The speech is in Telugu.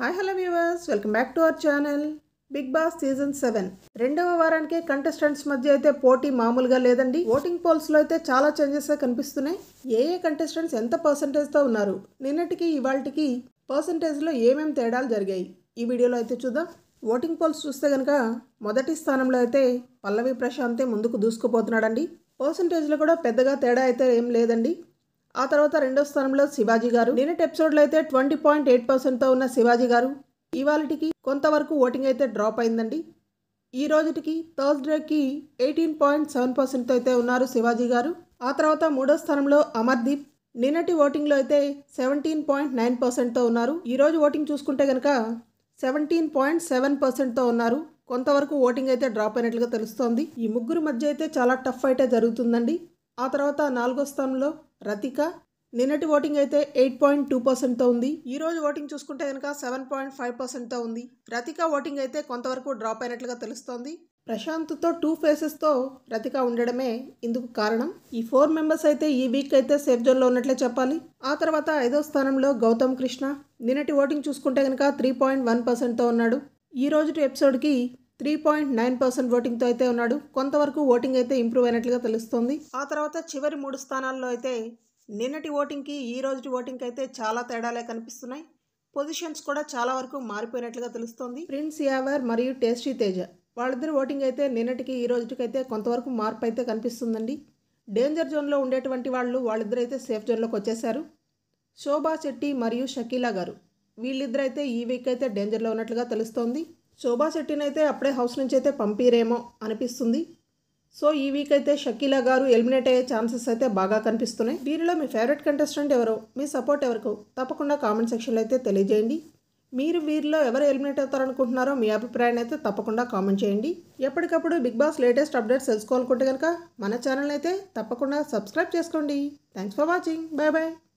hi hello viewers welcome back to our channel Bigg Boss season seven రెండవ వారానికే కంటెస్టెంట్స్ మధ్య అయితే పోటీ మామూలుగా లేదండి ఓటింగ్ పోల్స్లో అయితే చాలా చేంజెస్ కనిపిస్తున్నాయి ఏ ఏ కంటెస్టెంట్స్ ఎంత పర్సంటేజ్తో ఉన్నారు నిన్నటికి ఇవాళకి పర్సంటేజ్లో ఏమేమి తేడాలు జరిగాయి ఈ వీడియోలో అయితే చూద్దాం ఓటింగ్ పోల్స్ చూస్తే కనుక మొదటి స్థానంలో అయితే పల్లవి ప్రశాంతే ముందుకు దూసుకుపోతున్నాడండి పర్సంటేజ్లో కూడా పెద్దగా తేడా అయితే ఏం లేదండి ఆ తర్వాత రెండో స్థానంలో శివాజీ గారు నిన్నటి ఎపిసోడ్లో అయితే ట్వంటీ పాయింట్ ఎయిట్ పర్సెంట్తో ఉన్న శివాజీ గారు ఇవాళకి కొంతవరకు ఓటింగ్ అయితే డ్రాప్ అయిందండి ఈ రోజుటికి థర్స్డేకి ఎయిటీన్ పాయింట్ సెవెన్ పర్సెంట్తో అయితే ఉన్నారు శివాజీ గారు ఆ తర్వాత మూడో స్థానంలో అమర్దీప్ నిన్నటి ఓటింగ్లో అయితే సెవెంటీన్ పాయింట్ నైన్ పర్సెంట్తో ఉన్నారు ఈరోజు ఓటింగ్ చూసుకుంటే కనుక సెవెంటీన్ పాయింట్ సెవెన్ పర్సెంట్తో ఉన్నారు కొంతవరకు ఓటింగ్ అయితే డ్రాప్ అయినట్లుగా తెలుస్తోంది ఈ ముగ్గురు మధ్య అయితే చాలా టఫ్ అయితే జరుగుతుందండి ఆ తర్వాత నాలుగో స్థానంలో రతిక నిన్నటి ఓటింగ్ అయితే ఎయిట్ పాయింట్ టూ పర్సెంట్తో ఉంది ఈ రోజు ఓటింగ్ చూసుకుంటే కనుక సెవెన్ పాయింట్ ఫైవ్ పర్సెంట్తో ఉంది రతిక ఓటింగ్ అయితే కొంతవరకు డ్రాప్ అయినట్లుగా తెలుస్తోంది ప్రశాంత్తో టూ ఫేసెస్తో రతిక ఉండడమే ఇందుకు కారణం ఈ ఫోర్ మెంబర్స్ అయితే ఈ వీక్ అయితే సేఫ్ జోన్లో ఉన్నట్లే చెప్పాలి ఆ తర్వాత ఐదో స్థానంలో గౌతమ్ కృష్ణ నిన్నటి ఓటింగ్ చూసుకుంటే కనుక త్రీ పాయింట్ వన్ పర్సెంట్తో ఉన్నాడు ఈ రోజు ఎపిసోడ్కి త్రీ పాయింట్ నైన్ పర్సెంట్ ఓటింగ్తో అయితే ఉన్నాడు కొంతవరకు ఓటింగ్ అయితే ఇంప్రూవ్ అయినట్లుగా తెలుస్తోంది ఆ తర్వాత చివరి మూడు స్థానాల్లో అయితే నిన్నటి ఓటింగ్కి ఈ రోజుటి ఓటింగ్కి అయితే చాలా తేడాలే కనిపిస్తున్నాయి పొజిషన్స్ కూడా చాలా వరకు మారిపోయినట్లుగా తెలుస్తోంది ప్రిన్స్ యావర్ మరియు టేస్టీ తేజ వాళ్ళిద్దరు ఓటింగ్ అయితే నిన్నటికి ఈ రోజుకైతే కొంతవరకు మార్పు అయితే కనిపిస్తుందండి డేంజర్ జోన్లో ఉండేటువంటి వాళ్ళు వాళ్ళిద్దరు అయితే సేఫ్ జోన్లోకి వచ్చేశారు శోభా శెట్టి మరియు షకీలా గారు వీళ్ళిద్దరైతే ఈ వీక్ అయితే డేంజర్లో ఉన్నట్లుగా తెలుస్తోంది శోభా శెట్టినైతే అప్పుడే హౌస్ నుంచి అయితే పంపిరేమో అనిపిస్తుంది సో ఈ వీక్ అయితే షకీలా గారు ఎలిమినేట్ అయ్యే ఛాన్సెస్ అయితే బాగా కనిపిస్తున్నాయి వీరిలో మీ ఫేవరెట్ కంటెస్టెంట్ ఎవరు మీ సపోర్ట్ ఎవరికో తప్పకుండా కామెంట్ సెక్షన్లో అయితే తెలియజేయండి మీరు వీరిలో ఎవరు ఎలిమినేట్ అవుతారనుకుంటున్నారో మీ అభిప్రాయాన్ని అయితే తప్పకుండా కామెంట్ చేయండి ఎప్పటికప్పుడు బిగ్ బాస్ లేటెస్ట్ అప్డేట్స్ తెలుసుకోవాలనుకుంటే కనుక మన ఛానల్ అయితే తప్పకుండా సబ్స్క్రైబ్ చేసుకోండి thanks for watching bye bye